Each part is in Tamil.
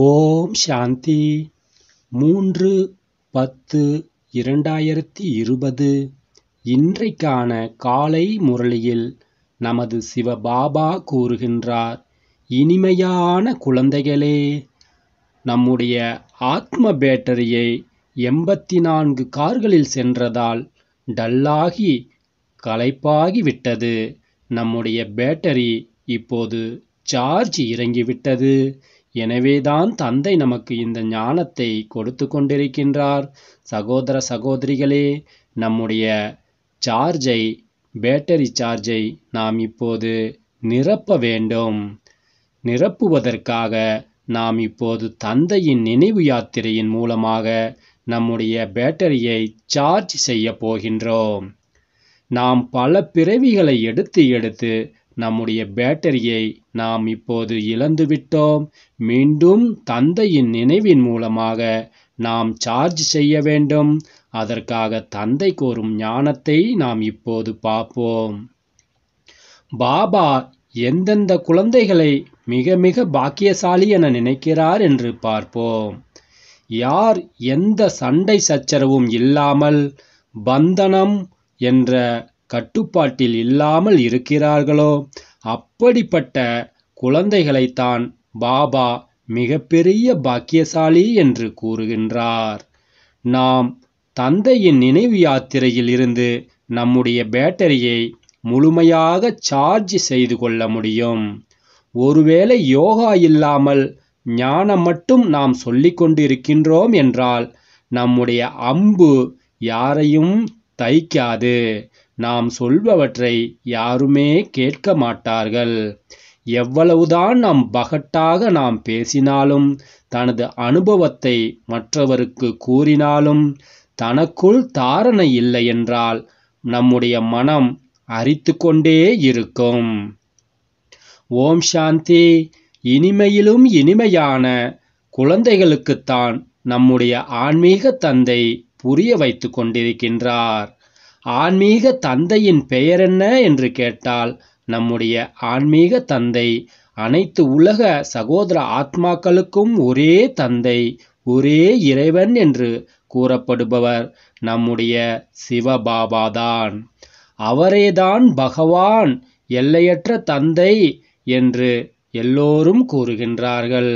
ஓம் சாந்தி மூன்று பத்து இரண்டாயிரத்தி இருபது இன்றைக்கான காலை முரளியில் நமது சிவபாபா கூறுகின்றார் இனிமையான குழந்தைகளே நம்முடைய ஆத்ம பேட்டரியை எண்பத்தி நான்கு கார்களில் சென்றதால் டல்லாகி களைப்பாகிவிட்டது நம்முடைய பேட்டரி இப்போது சார்ஜ் இறங்கிவிட்டது எனவேதான் தந்தை நமக்கு இந்த ஞானத்தை கொடுத்து கொண்டிருக்கின்றார் சகோதர சகோதரிகளே நம்முடைய சார்ஜை பேட்டரி சார்ஜை நாம் இப்போது நிரப்ப வேண்டும் நிரப்புவதற்காக நாம் இப்போது தந்தையின் நினைவு யாத்திரையின் மூலமாக நம்முடைய பேட்டரியை சார்ஜ் செய்ய போகின்றோம் நாம் பல பிறவிகளை எடுத்து எடுத்து நம்முடைய பேட்டரியை நாம் இப்போது இழந்துவிட்டோம் மீண்டும் தந்தையின் நினைவின் மூலமாக நாம் சார்ஜ் செய்ய வேண்டும் அதற்காக தந்தை கோரும் ஞானத்தை நாம் இப்போது பார்ப்போம் பாபா எந்தெந்த குழந்தைகளை மிக மிக பாக்கியசாலி என நினைக்கிறார் என்று பார்ப்போம் யார் எந்த சண்டை சச்சரவும் இல்லாமல் பந்தனம் என்ற கட்டுப்பாட்டில் இல்லாமல் இருக்கிறார்களோ அப்படிப்பட்ட குழந்தைகளைத்தான் பாபா மிகப்பெரிய பாக்கியசாலி என்று கூறுகின்றார் நாம் தந்தையின் நினைவு யாத்திரையில் இருந்து நம்முடைய பேட்டரியை முழுமையாக சார்ஜ் செய்து கொள்ள முடியும் ஒருவேளை யோகா இல்லாமல் ஞானம் மட்டும் நாம் சொல்லிக்கொண்டு இருக்கின்றோம் என்றால் நம்முடைய அம்பு யாரையும் தைக்காது நாம் சொல்பவற்றை யாருமே கேட்க மாட்டார்கள் எவ்வளவுதான் நாம் பகட்டாக நாம் பேசினாலும் தனது அனுபவத்தை மற்றவருக்கு கூறினாலும் தனக்குள் தாரணை இல்லை என்றால் நம்முடைய மனம் அரித்து கொண்டே இருக்கும் ஓம் சாந்தி இனிமையிலும் இனிமையான குழந்தைகளுக்குத்தான் நம்முடைய ஆன்மீக தந்தை புரிய வைத்து கொண்டிருக்கின்றார் ஆன்மீக தந்தையின் பெயர் என்ன என்று கேட்டால் நம்முடைய ஆன்மீக தந்தை அனைத்து உலக சகோதர ஆத்மாக்களுக்கும் ஒரே தந்தை ஒரே இறைவன் என்று கூறப்படுபவர் நம்முடைய சிவபாபாதான் அவரேதான் பகவான் எல்லையற்ற தந்தை என்று எல்லோரும் கூறுகின்றார்கள்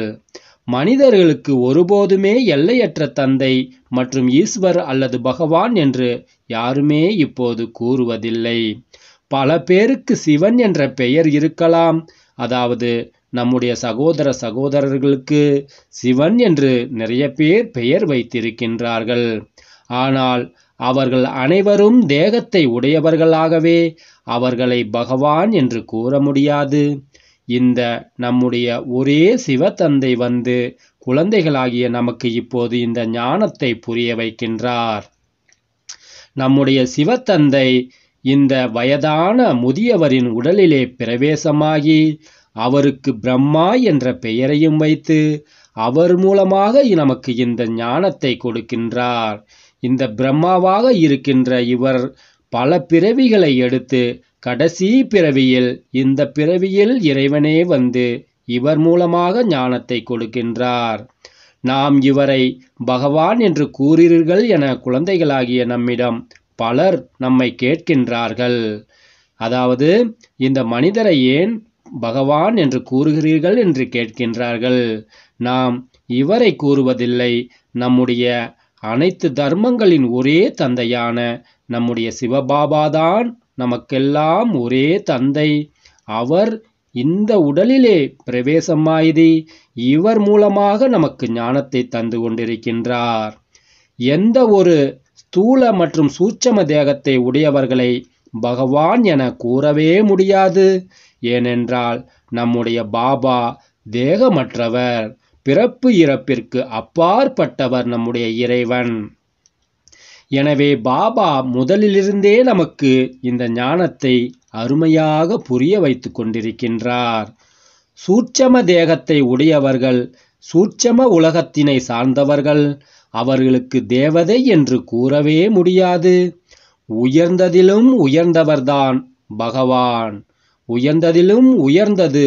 மனிதர்களுக்கு ஒருபோதுமே எல்லையற்ற தந்தை மற்றும் ஈஸ்வர் அல்லது பகவான் என்று யாருமே இப்போது கூறுவதில்லை பல பேருக்கு சிவன் என்ற பெயர் இருக்கலாம் அதாவது நம்முடைய சகோதர சகோதரர்களுக்கு சிவன் என்று நிறைய பேர் பெயர் வைத்திருக்கின்றார்கள் ஆனால் அவர்கள் அனைவரும் தேகத்தை உடையவர்களாகவே அவர்களை பகவான் என்று கூற முடியாது இந்த நம்முடைய ஒரே சிவத்தந்தை வந்து குழந்தைகளாகிய நமக்கு இப்போது இந்த ஞானத்தை புரிய வைக்கின்றார் நம்முடைய சிவத்தந்தை இந்த வயதான முதியவரின் உடலிலே பிரவேசமாகி அவருக்கு பிரம்மா என்ற பெயரையும் வைத்து அவர் மூலமாக நமக்கு இந்த ஞானத்தை கொடுக்கின்றார் இந்த பிரம்மாவாக இருக்கின்ற இவர் பல பிறவிகளை எடுத்து கடைசி பிறவியில் இந்த பிறவியில் இறைவனே வந்து இவர் மூலமாக ஞானத்தை கொடுக்கின்றார் நாம் இவரை பகவான் என்று கூறீர்கள் என குழந்தைகளாகிய நம்மிடம் பலர் நம்மை கேட்கின்றார்கள் அதாவது இந்த மனிதரை ஏன் பகவான் என்று கூறுகிறீர்கள் என்று கேட்கின்றார்கள் நாம் இவரை கூறுவதில்லை நம்முடைய அனைத்து தர்மங்களின் ஒரே தந்தையான நம்முடைய சிவபாபாதான் நமக்கெல்லாம் ஒரே தந்தை அவர் இந்த உடலிலே பிரவேசமாயிதி இவர் மூலமாக நமக்கு ஞானத்தை தந்து கொண்டிருக்கின்றார் எந்த ஒரு ஸ்தூல மற்றும் சூட்சம தேகத்தை உடையவர்களை பகவான் என கூறவே முடியாது ஏனென்றால் நம்முடைய பாபா தேகமற்றவர் பிறப்பு இறப்பிற்கு அப்பாற்பட்டவர் நம்முடைய இறைவன் எனவே பாபா முதலிலிருந்தே நமக்கு இந்த ஞானத்தை அருமையாக புரிய வைத்து கொண்டிருக்கின்றார் சூட்சம தேகத்தை உடையவர்கள் சூட்சம உலகத்தினை சார்ந்தவர்கள் அவர்களுக்கு தேவதை என்று கூறவே முடியாது உயர்ந்ததிலும் உயர்ந்தவர்தான் பகவான் உயர்ந்ததிலும் உயர்ந்தது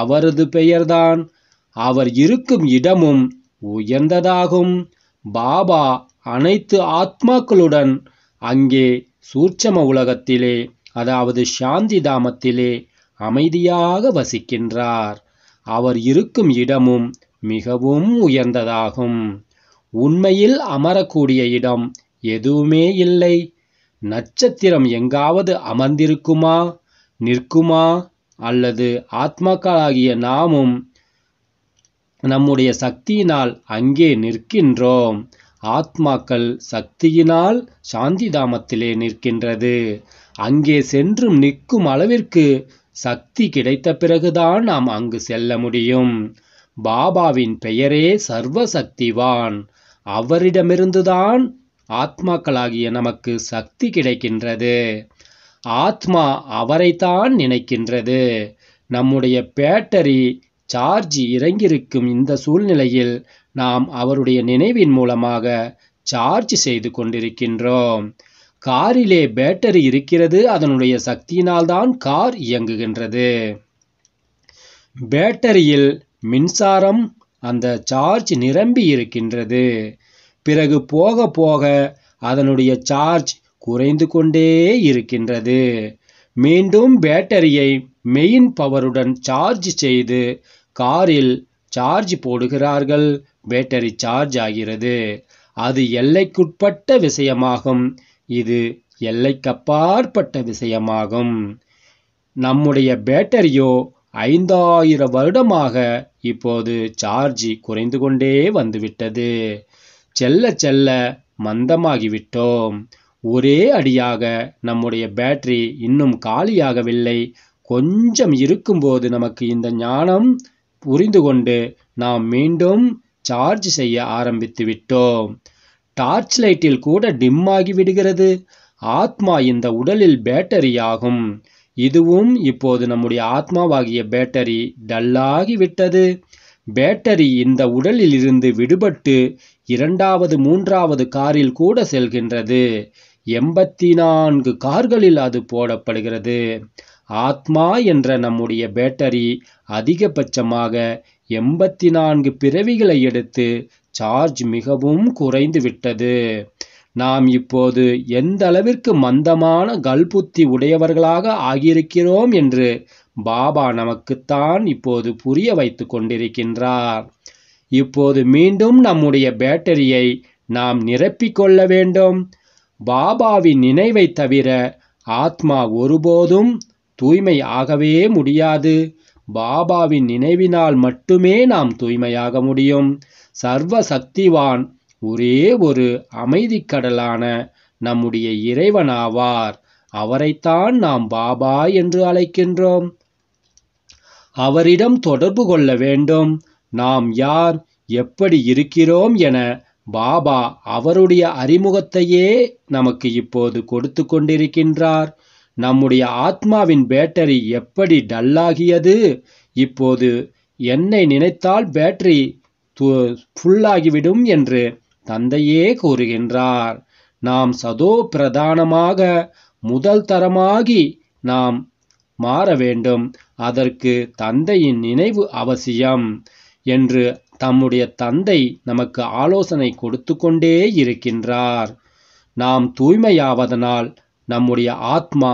அவரது பெயர்தான் அவர் இருக்கும் இடமும் உயர்ந்ததாகும் பாபா அனைத்து ஆத்மாக்களுடன் அங்கே சூட்சம உலகத்திலே அதாவது சாந்தி தாமத்திலே அமைதியாக வசிக்கின்றார் அவர் இருக்கும் இடமும் மிகவும் உயர்ந்ததாகும் உண்மையில் அமரக்கூடிய இடம் எதுவுமே இல்லை நட்சத்திரம் எங்காவது அமர்ந்திருக்குமா நிற்குமா அல்லது ஆத்மாக்களாகிய நாமும் நம்முடைய சக்தியினால் அங்கே நிற்கின்றோம் ஆத்மாக்கள் சக்தியினால் சாந்தி தாமத்திலே நிற்கின்றது அங்கே சென்றும் நிற்கும் அளவிற்கு சக்தி கிடைத்த பிறகுதான் நாம் அங்கு செல்ல முடியும் பாபாவின் பெயரே சர்வசக்திவான் அவரிடமிருந்துதான் ஆத்மாக்களாகிய நமக்கு சக்தி கிடைக்கின்றது ஆத்மா அவரைத்தான் நினைக்கின்றது நம்முடைய பேட்டரி சார்ஜ் இறங்கியிருக்கும் இந்த சூழ்நிலையில் நாம் அவருடைய நினைவின் மூலமாக சார்ஜ் செய்து கொண்டிருக்கின்றோம் காரிலே பேட்டரி இருக்கிறது அதனுடைய சக்தியினால்தான் கார் இயங்குகின்றது பேட்டரியில் மின்சாரம் அந்த சார்ஜ் நிரம்பி இருக்கின்றது பிறகு போக போக அதனுடைய சார்ஜ் குறைந்து கொண்டே இருக்கின்றது மீண்டும் பேட்டரியை மெயின் பவருடன் சார்ஜ் செய்து காரில் சார்ஜ் போடுகிறார்கள் பேட்டரி சார்ஜ் ஆகிறது அது எல்லைக்குட்பட்ட விஷயமாகும் இது எல்லைக்கப்பாற்பட்ட விஷயமாகும் நம்முடைய பேட்டரியோ ஐந்தாயிரம் வருடமாக இப்போது சார்ஜ் குறைந்து கொண்டே வந்துவிட்டது செல்ல செல்ல மந்தமாகிவிட்டோம் ஒரே அடியாக நம்முடைய பேட்டரி இன்னும் காலியாகவில்லை கொஞ்சம் இருக்கும்போது நமக்கு இந்த ஞானம் புரிந்து கொண்டு நாம் மீண்டும் சார்ஜ் செய்ய ஆரம்பித்து விட்டோம் டார்ச் லைட்டில் கூட டிம்மாகி விடுகிறது ஆத்மா இந்த உடலில் பேட்டரியாகும் இதுவும் இப்போது நம்முடைய ஆத்மாவாகிய பேட்டரி டல்லாகி விட்டது பேட்டரி இந்த உடலில் இருந்து விடுபட்டு இரண்டாவது மூன்றாவது காரில் கூட செல்கின்றது எண்பத்தி நான்கு கார்களில் அது போடப்படுகிறது ஆத்மா என்ற நம்முடைய பேட்டரி அதிகபட்சமாக எண்பத்தி நான்கு பிறவிகளை எடுத்து சார்ஜ் மிகவும் குறைந்து விட்டது நாம் இப்போது எந்த அளவிற்கு மந்தமான கல்புத்தி உடையவர்களாக ஆகியிருக்கிறோம் என்று பாபா நமக்குத்தான் இப்போது புரிய வைத்து கொண்டிருக்கின்றார் இப்போது மீண்டும் நம்முடைய பேட்டரியை நாம் நிரப்பிக்கொள்ள வேண்டும் பாபாவின் நினைவை தவிர ஆத்மா ஒருபோதும் தூய்மை ஆகவே முடியாது பாபாவின் நினைவினால் மட்டுமே நாம் தூய்மையாக முடியும் சர்வ சக்திவான் ஒரே ஒரு அமைதிக்கடலான நம்முடைய இறைவனாவார் அவரைத்தான் நாம் பாபா என்று அழைக்கின்றோம் அவரிடம் தொடர்பு கொள்ள வேண்டும் நாம் யார் எப்படி இருக்கிறோம் என பாபா அவருடைய அறிமுகத்தையே நமக்கு இப்போது கொடுத்து கொண்டிருக்கின்றார் நம்முடைய ஆத்மாவின் பேட்டரி எப்படி டல்லாகியது இப்போது என்னை நினைத்தால் பேட்டரி புல்லாகிவிடும் என்று தந்தையே கூறுகின்றார் நாம் சதோ பிரதானமாக முதல் தரமாகி நாம் மாற வேண்டும் அதற்கு தந்தையின் நினைவு அவசியம் என்று தம்முடைய தந்தை நமக்கு ஆலோசனை கொடுத்து கொண்டே இருக்கின்றார் நாம் தூய்மையாவதனால் நம்முடைய ஆத்மா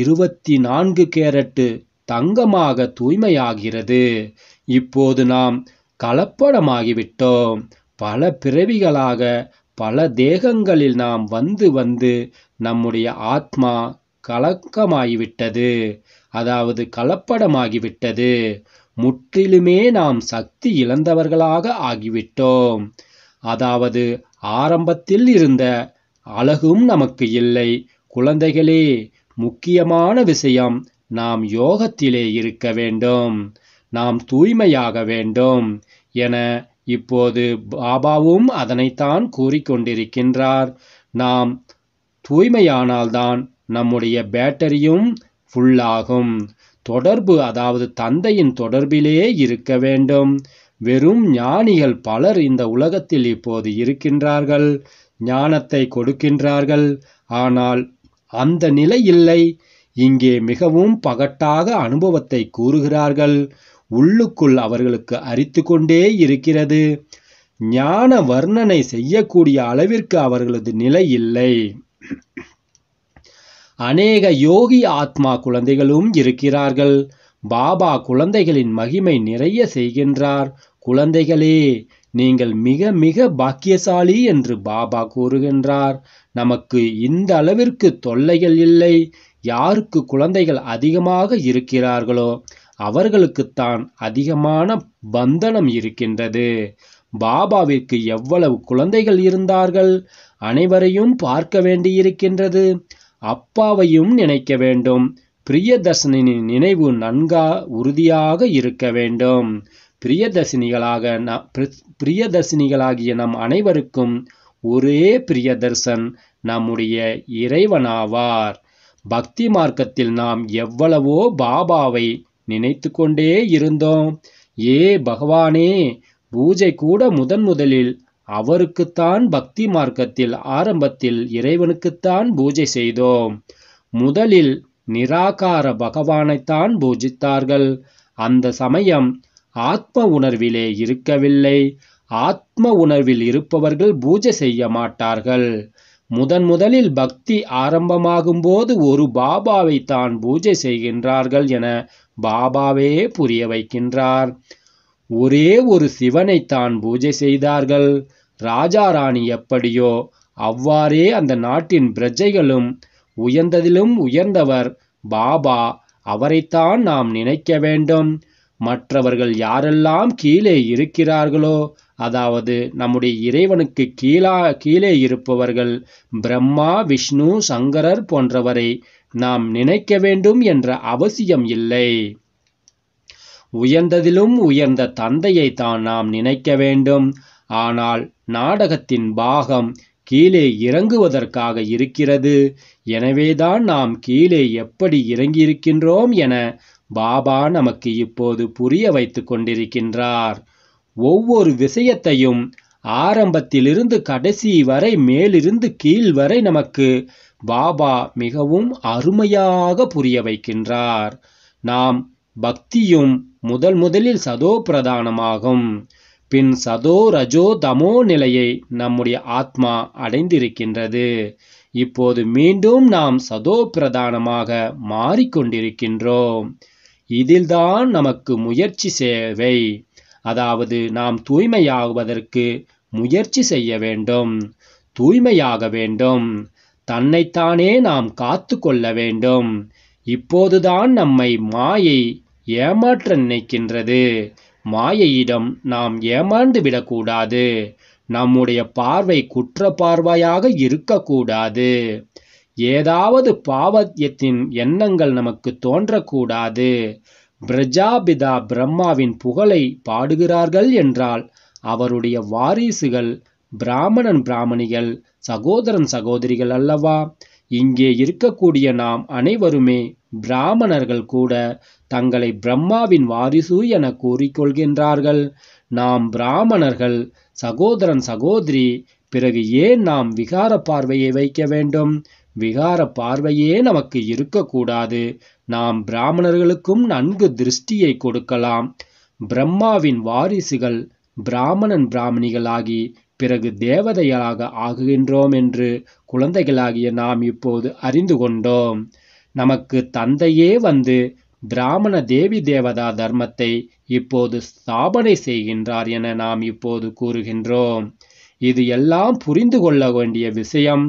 இருபத்தி நான்கு கேரட்டு தங்கமாக தூய்மையாகிறது இப்போது நாம் கலப்படமாகிவிட்டோம் பல பிறவிகளாக பல தேகங்களில் நாம் வந்து வந்து நம்முடைய ஆத்மா கலக்கமாகிவிட்டது அதாவது கலப்படமாகிவிட்டது முற்றிலுமே நாம் சக்தி இழந்தவர்களாக ஆகிவிட்டோம் அதாவது ஆரம்பத்தில் இருந்த அழகும் நமக்கு இல்லை குழந்தைகளே முக்கியமான விஷயம் நாம் யோகத்திலே இருக்க வேண்டும் நாம் தூய்மையாக வேண்டும் என இப்போது பாபாவும் அதனைத்தான் கூறிக்கொண்டிருக்கின்றார் நாம் தூய்மையானால்தான் நம்முடைய பேட்டரியும் ஃபுல்லாகும் தொடர்பு அதாவது தந்தையின் தொடர்பிலே இருக்க வேண்டும் வெறும் ஞானிகள் பலர் இந்த உலகத்தில் இப்போது இருக்கின்றார்கள் ஞானத்தை கொடுக்கின்றார்கள் ஆனால் அந்த நிலை இல்லை இங்கே மிகவும் பகட்டாக அனுபவத்தை கூறுகிறார்கள் உள்ளுக்குள் அவர்களுக்கு அரித்து கொண்டே இருக்கிறது ஞான வர்ணனை செய்யக்கூடிய அளவிற்கு அவர்களது நிலை இல்லை அநேக யோகி ஆத்மா குழந்தைகளும் இருக்கிறார்கள் பாபா குழந்தைகளின் மகிமை நிறைய செய்கின்றார் குழந்தைகளே நீங்கள் மிக மிக பாக்கியசாலி என்று பாபா கூறுகின்றார் நமக்கு இந்த அளவிற்கு தொல்லைகள் இல்லை யாருக்கு குழந்தைகள் அதிகமாக இருக்கிறார்களோ அவர்களுக்குத்தான் அதிகமான பந்தனம் இருக்கின்றது பாபாவிற்கு எவ்வளவு குழந்தைகள் இருந்தார்கள் அனைவரையும் பார்க்க வேண்டியிருக்கின்றது அப்பாவையும் நினைக்க வேண்டும் பிரியதர்சனின் நினைவு நன்கா உறுதியாக இருக்க வேண்டும் பிரியதர்சினிகளாக ந பிரியதர்சினிகளாகிய நம் அனைவருக்கும் ஒரே பிரியதர்சன் நம்முடைய இறைவனாவார் பக்தி மார்க்கத்தில் நாம் எவ்வளவோ பாபாவை நினைத்து கொண்டே இருந்தோம் ஏ பகவானே பூஜை கூட முதன் முதலில் அவருக்குத்தான் பக்தி மார்க்கத்தில் ஆரம்பத்தில் இறைவனுக்குத்தான் பூஜை செய்தோம் முதலில் நிராகார பகவானைத்தான் பூஜித்தார்கள் அந்த சமயம் ஆத்ம உணர்விலே இருக்கவில்லை ஆத்ம உணர்வில் இருப்பவர்கள் பூஜை செய்ய மாட்டார்கள் முதன் முதலில் பக்தி ஆரம்பமாகும் போது ஒரு பாபாவை தான் பூஜை செய்கின்றார்கள் என பாபாவே புரிய வைக்கின்றார் ஒரே ஒரு சிவனை தான் பூஜை செய்தார்கள் ராஜா ராணி எப்படியோ அவ்வாறே அந்த நாட்டின் பிரஜைகளும் உயர்ந்ததிலும் உயர்ந்தவர் பாபா அவரைத்தான் நாம் நினைக்க வேண்டும் மற்றவர்கள் யாரெல்லாம் கீழே இருக்கிறார்களோ அதாவது நம்முடைய இறைவனுக்கு கீழா கீழே இருப்பவர்கள் பிரம்மா விஷ்ணு சங்கரர் போன்றவரை நாம் நினைக்க வேண்டும் என்ற அவசியம் இல்லை உயர்ந்ததிலும் உயர்ந்த தந்தையை தான் நாம் நினைக்க வேண்டும் ஆனால் நாடகத்தின் பாகம் கீழே இறங்குவதற்காக இருக்கிறது எனவேதான் நாம் கீழே எப்படி இறங்கியிருக்கின்றோம் என பாபா நமக்கு இப்போது புரிய வைத்து கொண்டிருக்கின்றார் ஒவ்வொரு விஷயத்தையும் ஆரம்பத்திலிருந்து கடைசி வரை மேலிருந்து கீழ் வரை நமக்கு பாபா மிகவும் அருமையாக புரிய வைக்கின்றார் நாம் பக்தியும் முதல் முதலில் சதோ பிரதானமாகும் பின் சதோ ரஜோ தமோ நிலையை நம்முடைய ஆத்மா அடைந்திருக்கின்றது இப்போது மீண்டும் நாம் சதோ பிரதானமாக மாறிக்கொண்டிருக்கின்றோம் இதில்தான் நமக்கு முயற்சி சேவை அதாவது நாம் தூய்மையாகுவதற்கு முயற்சி செய்ய வேண்டும் தூய்மையாக வேண்டும் தன்னைத்தானே நாம் காத்து கொள்ள வேண்டும் இப்போதுதான் நம்மை மாயை ஏமாற்ற நினைக்கின்றது மாயையிடம் நாம் ஏமாந்து விடக்கூடாது நம்முடைய பார்வை குற்ற பார்வையாக இருக்கக்கூடாது ஏதாவது பாவத்தியத்தின் எண்ணங்கள் நமக்கு தோன்றக்கூடாது பிரஜாபிதா பிரம்மாவின் புகழை பாடுகிறார்கள் என்றால் அவருடைய வாரிசுகள் பிராமணன் பிராமணிகள் சகோதரன் சகோதரிகள் அல்லவா இங்கே இருக்கக்கூடிய நாம் அனைவருமே பிராமணர்கள் கூட தங்களை பிரம்மாவின் வாரிசு என கூறிக்கொள்கின்றார்கள் நாம் பிராமணர்கள் சகோதரன் சகோதரி பிறகு ஏன் நாம் விகார பார்வையை வைக்க வேண்டும் விகார பார்வையே நமக்கு இருக்கக்கூடாது நாம் பிராமணர்களுக்கும் நன்கு திருஷ்டியை கொடுக்கலாம் பிரம்மாவின் வாரிசுகள் பிராமணன் பிராமணிகளாகி பிறகு தேவதைகளாக ஆகுகின்றோம் என்று குழந்தைகளாகிய நாம் இப்போது அறிந்து கொண்டோம் நமக்கு தந்தையே வந்து பிராமண தேவி தேவதா தர்மத்தை இப்போது ஸ்தாபனை செய்கின்றார் என நாம் இப்போது கூறுகின்றோம் இது எல்லாம் புரிந்து கொள்ள வேண்டிய விஷயம்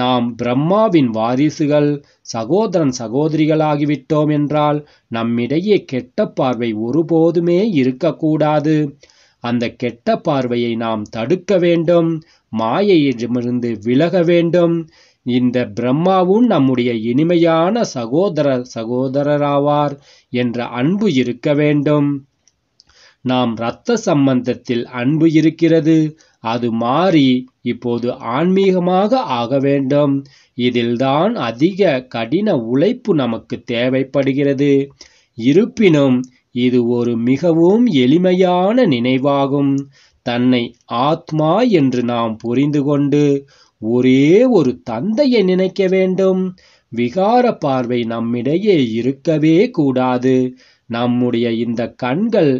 நாம் பிரம்மாவின் வாரிசுகள் சகோதரன் சகோதரிகளாகிவிட்டோம் என்றால் நம்மிடையே கெட்ட பார்வை ஒருபோதுமே இருக்கக்கூடாது அந்த கெட்ட பார்வையை நாம் தடுக்க வேண்டும் மாயையிடமிருந்து விலக வேண்டும் இந்த பிரம்மாவும் நம்முடைய இனிமையான சகோதர சகோதரராவார் என்ற அன்பு இருக்க வேண்டும் நாம் இரத்த சம்பந்தத்தில் அன்பு இருக்கிறது அது மாறி இப்போது ஆன்மீகமாக ஆக வேண்டும் இதில்தான் அதிக கடின உழைப்பு நமக்கு தேவைப்படுகிறது இருப்பினும் இது ஒரு மிகவும் எளிமையான நினைவாகும் தன்னை ஆத்மா என்று நாம் புரிந்து கொண்டு ஒரே ஒரு தந்தையை நினைக்க வேண்டும் விகார பார்வை நம்மிடையே இருக்கவே கூடாது நம்முடைய இந்த கண்கள்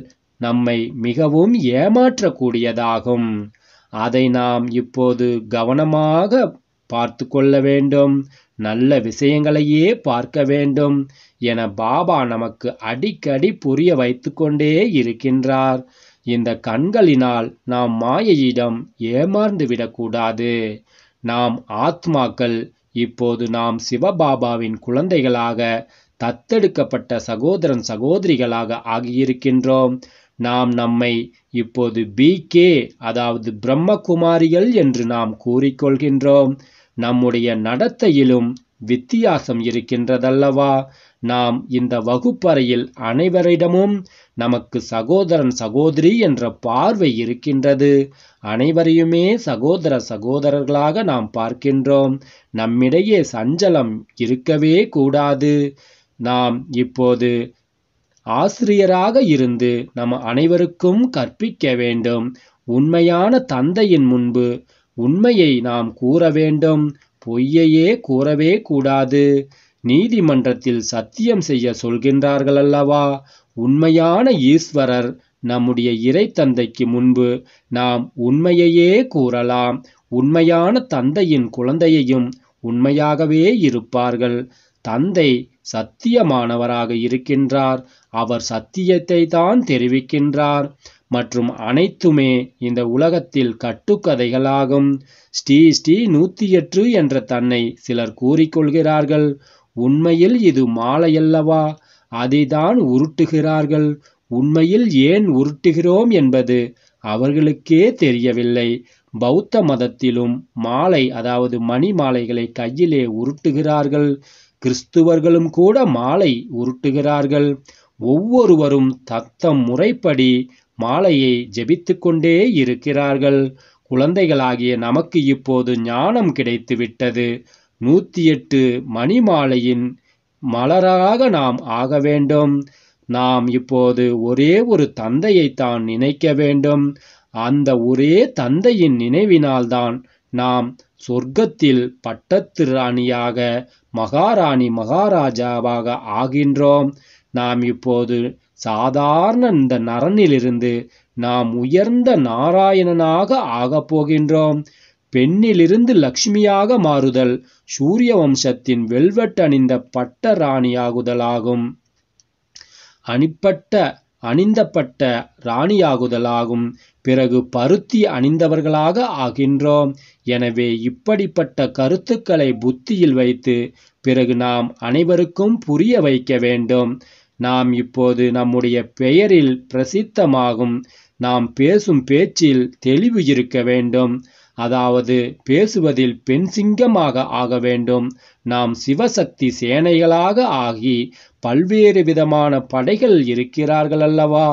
நம்மை மிகவும் ஏமாற்றக்கூடியதாகும் அதை நாம் இப்போது கவனமாக பார்த்து கொள்ள வேண்டும் நல்ல விஷயங்களையே பார்க்க வேண்டும் என பாபா நமக்கு அடிக்கடி புரிய வைத்து கொண்டே இருக்கின்றார் இந்த கண்களினால் நாம் மாயையிடம் ஏமாந்து விடக்கூடாது நாம் ஆத்மாக்கள் இப்போது நாம் சிவபாபாவின் குழந்தைகளாக தத்தெடுக்கப்பட்ட சகோதரன் சகோதரிகளாக ஆகியிருக்கின்றோம் நாம் நம்மை இப்போது பி கே அதாவது பிரம்மகுமாரிகள் என்று நாம் கூறிக்கொள்கின்றோம் நம்முடைய நடத்தையிலும் வித்தியாசம் இருக்கின்றதல்லவா நாம் இந்த வகுப்பறையில் அனைவரிடமும் நமக்கு சகோதரன் சகோதரி என்ற பார்வை இருக்கின்றது அனைவரையுமே சகோதர சகோதரர்களாக நாம் பார்க்கின்றோம் நம்மிடையே சஞ்சலம் இருக்கவே கூடாது நாம் இப்போது ஆசிரியராக இருந்து நம் அனைவருக்கும் கற்பிக்க வேண்டும் உண்மையான தந்தையின் முன்பு உண்மையை நாம் கூற வேண்டும் பொய்யையே கூறவே கூடாது நீதிமன்றத்தில் சத்தியம் செய்ய சொல்கின்றார்களல்லவா உண்மையான ஈஸ்வரர் நம்முடைய இறை தந்தைக்கு முன்பு நாம் உண்மையையே கூறலாம் உண்மையான தந்தையின் குழந்தையையும் உண்மையாகவே இருப்பார்கள் தந்தை சத்தியமானவராக இருக்கின்றார் அவர் சத்தியத்தை தான் தெரிவிக்கின்றார் மற்றும் அனைத்துமே இந்த உலகத்தில் கட்டுக்கதைகளாகும் ஸ்ரீ ஸ்ரீ நூற்றி எட்டு என்ற தன்னை சிலர் கூறிக்கொள்கிறார்கள் உண்மையில் இது மாலையல்லவா அதைதான் உருட்டுகிறார்கள் உண்மையில் ஏன் உருட்டுகிறோம் என்பது அவர்களுக்கே தெரியவில்லை பௌத்த மதத்திலும் மாலை அதாவது மணி மாலைகளை கையிலே உருட்டுகிறார்கள் கிறிஸ்துவர்களும் கூட மாலை உருட்டுகிறார்கள் ஒவ்வொருவரும் தத்தம் முறைப்படி மாலையை ஜெபித்துக்கொண்டே இருக்கிறார்கள் குழந்தைகளாகிய நமக்கு இப்போது ஞானம் கிடைத்துவிட்டது நூற்றி எட்டு மணி மாலையின் மலராக நாம் ஆக வேண்டும் நாம் இப்போது ஒரே ஒரு தந்தையை தான் நினைக்க வேண்டும் அந்த ஒரே தந்தையின் நினைவினால்தான் நாம் சொர்க்கத்தில் பட்டத்து ராணியாக மகாராணி மகாராஜாவாக ஆகின்றோம் நாம் இப்போது சாதாரண இந்த நரனிலிருந்து நாம் உயர்ந்த நாராயணனாக ஆகப் போகின்றோம் பெண்ணிலிருந்து லக்ஷ்மியாக மாறுதல் சூரிய வம்சத்தின் வெல்வெட் அணிந்த பட்ட ராணியாகுதலாகும் அணிப்பட்ட அணிந்தப்பட்ட ராணியாகுதலாகும் பிறகு பருத்தி அணிந்தவர்களாக ஆகின்றோம் எனவே இப்படிப்பட்ட கருத்துக்களை புத்தியில் வைத்து பிறகு நாம் அனைவருக்கும் புரிய வைக்க வேண்டும் நாம் இப்போது நம்முடைய பெயரில் பிரசித்தமாகும் நாம் பேசும் பேச்சில் தெளிவு இருக்க வேண்டும் அதாவது பேசுவதில் பெண் சிங்கமாக ஆக வேண்டும் நாம் சிவசக்தி சேனைகளாக ஆகி பல்வேறு விதமான படைகள் இருக்கிறார்கள் அல்லவா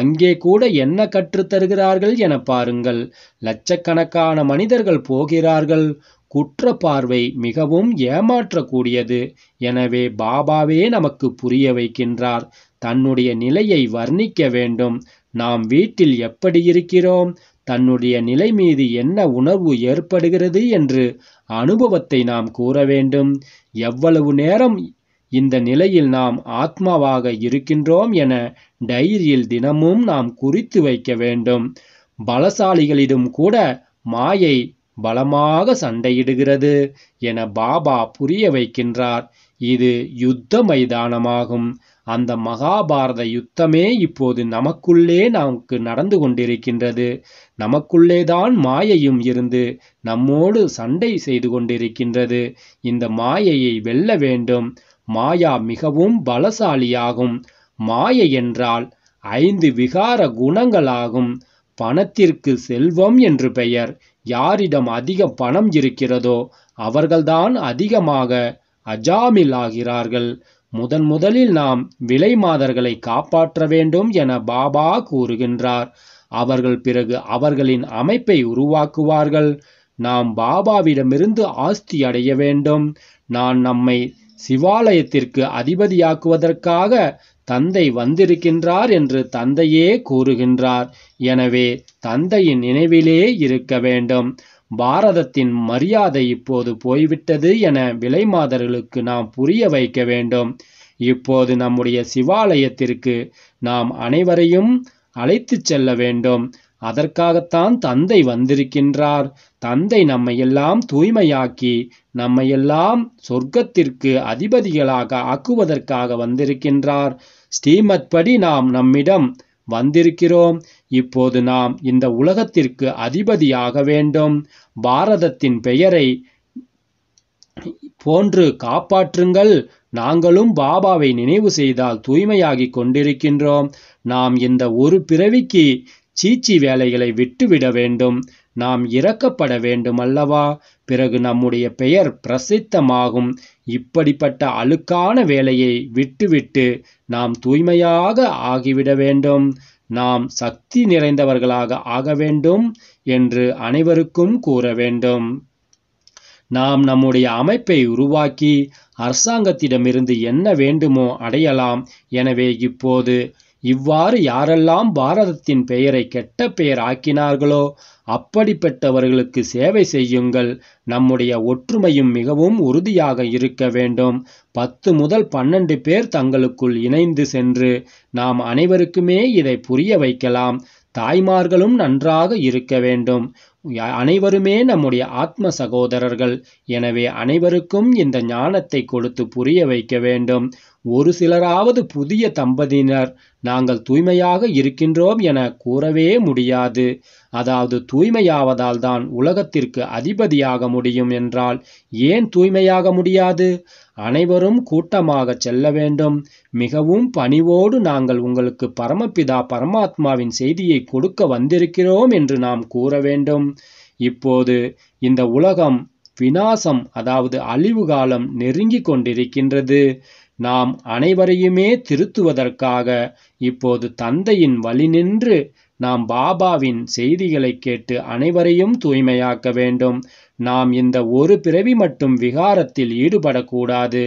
அங்கே கூட என்ன கற்றுத்தருகிறார்கள் என பாருங்கள் லட்சக்கணக்கான மனிதர்கள் போகிறார்கள் குற்ற பார்வை மிகவும் ஏமாற்றக்கூடியது எனவே பாபாவே நமக்கு புரிய வைக்கின்றார் தன்னுடைய நிலையை வர்ணிக்க வேண்டும் நாம் வீட்டில் எப்படி இருக்கிறோம் தன்னுடைய நிலை மீது என்ன உணர்வு ஏற்படுகிறது என்று அனுபவத்தை நாம் கூற வேண்டும் எவ்வளவு நேரம் இந்த நிலையில் நாம் ஆத்மாவாக இருக்கின்றோம் என டைரியில் தினமும் நாம் குறித்து வைக்க வேண்டும் பலசாலிகளிடம் கூட மாயை பலமாக சண்டையிடுகிறது என பாபா புரிய வைக்கின்றார் இது யுத்த மைதானமாகும் அந்த மகாபாரத யுத்தமே இப்போது நமக்குள்ளே நமக்கு நடந்து கொண்டிருக்கின்றது நமக்குள்ளேதான் மாயையும் இருந்து நம்மோடு சண்டை செய்து கொண்டிருக்கின்றது இந்த மாயையை வெல்ல வேண்டும் மாயா மிகவும் பலசாலியாகும் மாயை என்றால் ஐந்து விகார குணங்களாகும் பணத்திற்கு செல்வம் என்று பெயர் யாரிடம் அதிக பணம் இருக்கிறதோ அவர்கள்தான் அதிகமாக அஜாமில் ஆகிறார்கள் முதன் முதலில் நாம் விலை மாதர்களை காப்பாற்ற வேண்டும் என பாபா கூறுகின்றார் அவர்கள் பிறகு அவர்களின் அமைப்பை உருவாக்குவார்கள் நாம் பாபாவிடமிருந்து ஆஸ்தி அடைய வேண்டும் நான் நம்மை சிவாலயத்திற்கு அதிபதியாக்குவதற்காக தந்தை வந்திருக்கின்றார் என்று தந்தையே கூறுகின்றார் எனவே தந்தையின் நினைவிலே இருக்க வேண்டும் பாரதத்தின் மரியாதை இப்போது போய்விட்டது என விலைமாதர்களுக்கு நாம் புரிய வைக்க வேண்டும் இப்போது நம்முடைய சிவாலயத்திற்கு நாம் அனைவரையும் அழைத்துச் செல்ல வேண்டும் அதற்காகத்தான் தந்தை வந்திருக்கின்றார் தந்தை நம்மையெல்லாம் தூய்மையாக்கி நம்மையெல்லாம் சொர்க்கத்திற்கு அதிபதிகளாக ஆக்குவதற்காக வந்திருக்கின்றார் ஸ்ரீமத்படி நாம் நம்மிடம் வந்திருக்கிறோம் இப்போது நாம் இந்த உலகத்திற்கு அதிபதியாக வேண்டும் பாரதத்தின் பெயரை போன்று காப்பாற்றுங்கள் நாங்களும் பாபாவை நினைவு செய்தால் தூய்மையாகி கொண்டிருக்கின்றோம் நாம் இந்த ஒரு பிறவிக்கு சீச்சி வேலைகளை விட்டுவிட வேண்டும் நாம் இறக்கப்பட வேண்டும் அல்லவா பிறகு நம்முடைய பெயர் பிரசித்தமாகும் இப்படிப்பட்ட அழுக்கான வேலையை விட்டுவிட்டு நாம் தூய்மையாக ஆகிவிட வேண்டும் நாம் சக்தி நிறைந்தவர்களாக ஆக வேண்டும் என்று அனைவருக்கும் கூற வேண்டும் நாம் நம்முடைய அமைப்பை உருவாக்கி அரசாங்கத்திடமிருந்து என்ன வேண்டுமோ அடையலாம் எனவே இப்போது இவ்வாறு யாரெல்லாம் பாரதத்தின் பெயரை கெட்ட பெயர் ஆக்கினார்களோ அப்படிப்பட்டவர்களுக்கு சேவை செய்யுங்கள் நம்முடைய ஒற்றுமையும் மிகவும் உறுதியாக இருக்க வேண்டும் பத்து முதல் பன்னெண்டு பேர் தங்களுக்குள் இணைந்து சென்று நாம் அனைவருக்குமே இதை புரிய வைக்கலாம் தாய்மார்களும் நன்றாக இருக்க வேண்டும் அனைவருமே நம்முடைய ஆத்ம சகோதரர்கள் எனவே அனைவருக்கும் இந்த ஞானத்தை கொடுத்து புரிய வைக்க வேண்டும் ஒரு சிலராவது புதிய தம்பதியினர் நாங்கள் தூய்மையாக இருக்கின்றோம் என கூறவே முடியாது அதாவது தூய்மையாவதால் தான் உலகத்திற்கு அதிபதியாக முடியும் என்றால் ஏன் தூய்மையாக முடியாது அனைவரும் கூட்டமாக செல்ல வேண்டும் மிகவும் பணிவோடு நாங்கள் உங்களுக்கு பரமபிதா பரமாத்மாவின் செய்தியை கொடுக்க வந்திருக்கிறோம் என்று நாம் கூற வேண்டும் இப்போது இந்த உலகம் வினாசம் அதாவது அழிவு காலம் நெருங்கி கொண்டிருக்கின்றது நாம் அனைவரையுமே திருத்துவதற்காக இப்போது தந்தையின் வழி நின்று நாம் பாபாவின் செய்திகளை கேட்டு அனைவரையும் தூய்மையாக்க வேண்டும் நாம் இந்த ஒரு பிறவி மட்டும் விகாரத்தில் ஈடுபடக்கூடாது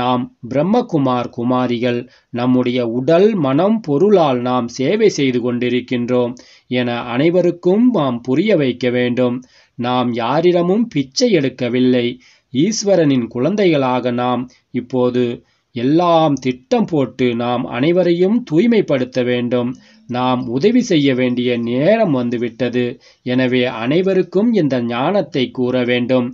நாம் பிரம்மகுமார் குமாரிகள் நம்முடைய உடல் மனம் பொருளால் நாம் சேவை செய்து கொண்டிருக்கின்றோம் என அனைவருக்கும் நாம் புரிய வைக்க வேண்டும் நாம் யாரிடமும் பிச்சை எடுக்கவில்லை ஈஸ்வரனின் குழந்தைகளாக நாம் இப்போது எல்லாம் திட்டம் போட்டு நாம் அனைவரையும் தூய்மைப்படுத்த வேண்டும் நாம் உதவி செய்ய வேண்டிய நேரம் வந்துவிட்டது எனவே அனைவருக்கும் இந்த ஞானத்தை கூற வேண்டும்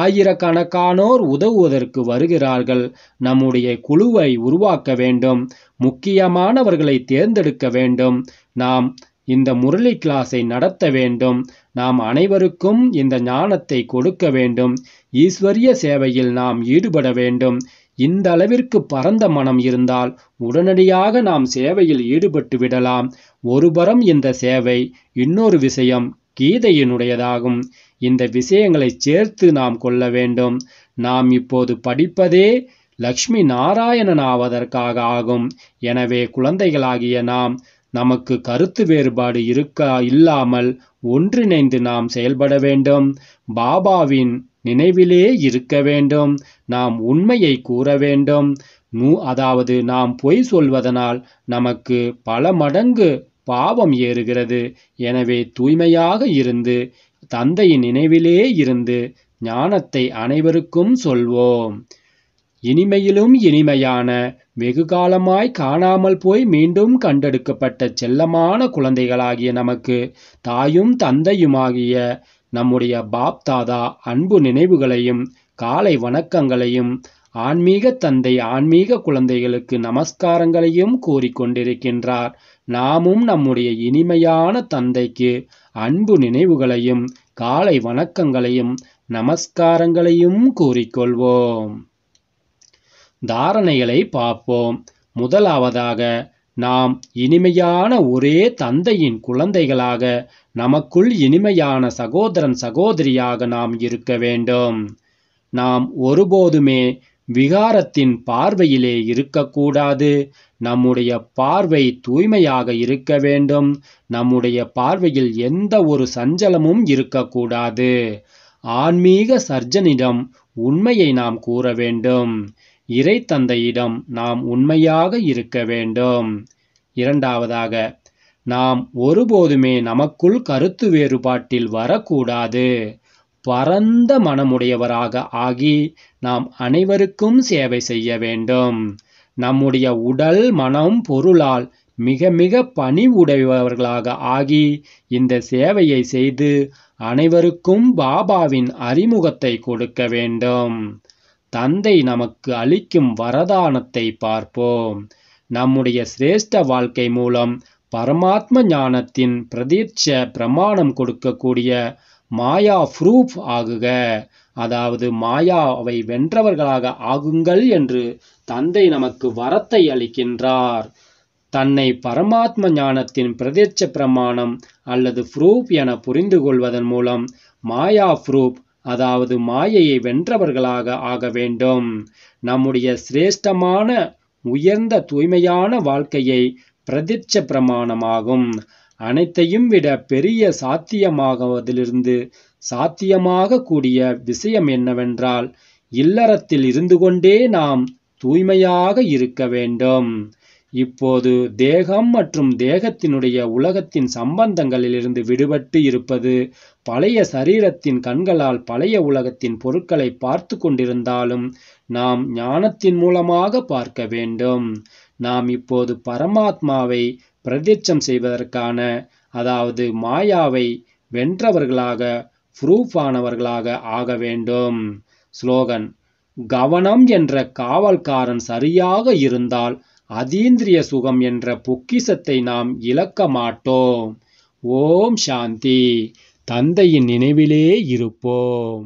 ஆயிரக்கணக்கானோர் உதவுவதற்கு வருகிறார்கள் நம்முடைய குழுவை உருவாக்க வேண்டும் முக்கியமானவர்களை தேர்ந்தெடுக்க வேண்டும் நாம் இந்த முரளி கிளாஸை நடத்த வேண்டும் நாம் அனைவருக்கும் இந்த ஞானத்தை கொடுக்க வேண்டும் ஈஸ்வரிய சேவையில் நாம் ஈடுபட வேண்டும் இந்த அளவிற்கு பரந்த மனம் இருந்தால் உடனடியாக நாம் சேவையில் ஈடுபட்டு விடலாம் ஒருபுறம் இந்த சேவை இன்னொரு விஷயம் கீதையினுடையதாகும் இந்த விஷயங்களை சேர்த்து நாம் கொள்ள வேண்டும் நாம் இப்போது படிப்பதே லக்ஷ்மி நாராயணன் ஆவதற்காக ஆகும் எனவே குழந்தைகளாகிய நாம் நமக்கு கருத்து வேறுபாடு இருக்க இல்லாமல் ஒன்றிணைந்து நாம் செயல்பட வேண்டும் பாபாவின் நினைவிலே இருக்க வேண்டும் நாம் உண்மையை கூற வேண்டும் நூ அதாவது நாம் பொய் சொல்வதனால் நமக்கு பல மடங்கு பாவம் ஏறுகிறது எனவே தூய்மையாக இருந்து தந்தையின் நினைவிலே இருந்து ஞானத்தை அனைவருக்கும் சொல்வோம் இனிமையிலும் இனிமையான வெகு காலமாய் காணாமல் போய் மீண்டும் கண்டெடுக்கப்பட்ட செல்லமான குழந்தைகளாகிய நமக்கு தாயும் தந்தையுமாகிய நம்முடைய பாப்தாதா அன்பு நினைவுகளையும் காலை வணக்கங்களையும் ஆன்மீக தந்தை ஆன்மீக குழந்தைகளுக்கு நமஸ்காரங்களையும் கூறிக்கொண்டிருக்கின்றார் நாமும் நம்முடைய இனிமையான தந்தைக்கு அன்பு நினைவுகளையும் காலை வணக்கங்களையும் நமஸ்காரங்களையும் கூறிக்கொள்வோம் தாரணைகளை பார்ப்போம் முதலாவதாக நாம் இனிமையான ஒரே தந்தையின் குழந்தைகளாக நமக்குள் இனிமையான சகோதரன் சகோதரியாக நாம் இருக்க வேண்டும் நாம் ஒருபோதுமே விகாரத்தின் பார்வையிலே இருக்கக்கூடாது நம்முடைய பார்வை தூய்மையாக இருக்க வேண்டும் நம்முடைய பார்வையில் எந்த ஒரு சஞ்சலமும் இருக்கக்கூடாது ஆன்மீக சர்ஜனிடம் உண்மையை நாம் கூற வேண்டும் இறை தந்தையிடம் நாம் உண்மையாக இருக்க வேண்டும் இரண்டாவதாக நாம் ஒருபோதுமே நமக்குள் கருத்து வேறுபாட்டில் வரக்கூடாது பரந்த மனமுடையவராக ஆகி நாம் அனைவருக்கும் சேவை செய்ய வேண்டும் நம்முடைய உடல் மனம் பொருளால் மிக மிக பணிவுடையவர்களாக ஆகி இந்த சேவையை செய்து அனைவருக்கும் பாபாவின் அறிமுகத்தை கொடுக்க வேண்டும் தந்தை நமக்கு அளிக்கும் வரதானத்தை பார்ப்போம் நம்முடைய சிரேஷ்ட வாழ்க்கை மூலம் பரமாத்ம ஞானத்தின் பிரதீட்ச பிரமாணம் கொடுக்கக்கூடிய மாயா ஃப்ரூஃப் ஆகுக அதாவது மாயாவை வென்றவர்களாக ஆகுங்கள் என்று தந்தை நமக்கு வரத்தை அளிக்கின்றார் தன்னை பரமாத்ம ஞானத்தின் பிரதேட்ச பிரமாணம் அல்லது ஃப்ரூப் என புரிந்து கொள்வதன் மூலம் மாயா ஃப்ரூப் அதாவது மாயையை வென்றவர்களாக ஆக வேண்டும் நம்முடைய சிரேஷ்டமான உயர்ந்த தூய்மையான வாழ்க்கையை பிரதிட்ச பிரமாணமாகும் அனைத்தையும் விட பெரிய சாத்தியமாகவதிலிருந்து சாத்தியமாக கூடிய விஷயம் என்னவென்றால் இல்லறத்தில் இருந்து கொண்டே நாம் தூய்மையாக இருக்க வேண்டும் இப்போது தேகம் மற்றும் தேகத்தினுடைய உலகத்தின் சம்பந்தங்களிலிருந்து விடுபட்டு இருப்பது பழைய சரீரத்தின் கண்களால் பழைய உலகத்தின் பொருட்களை பார்த்து கொண்டிருந்தாலும் நாம் ஞானத்தின் மூலமாக பார்க்க வேண்டும் நாம் இப்போது பரமாத்மாவை பிரதிச்சம் செய்வதற்கான அதாவது மாயாவை வென்றவர்களாக ப்ரூஃப் ஆனவர்களாக ஆக வேண்டும் ஸ்லோகன் கவனம் என்ற காவல்காரன் சரியாக இருந்தால் அதீந்திரிய சுகம் என்ற பொக்கிசத்தை நாம் இழக்க மாட்டோம் ஓம் சாந்தி தந்தையின் நினைவிலே இருப்போம்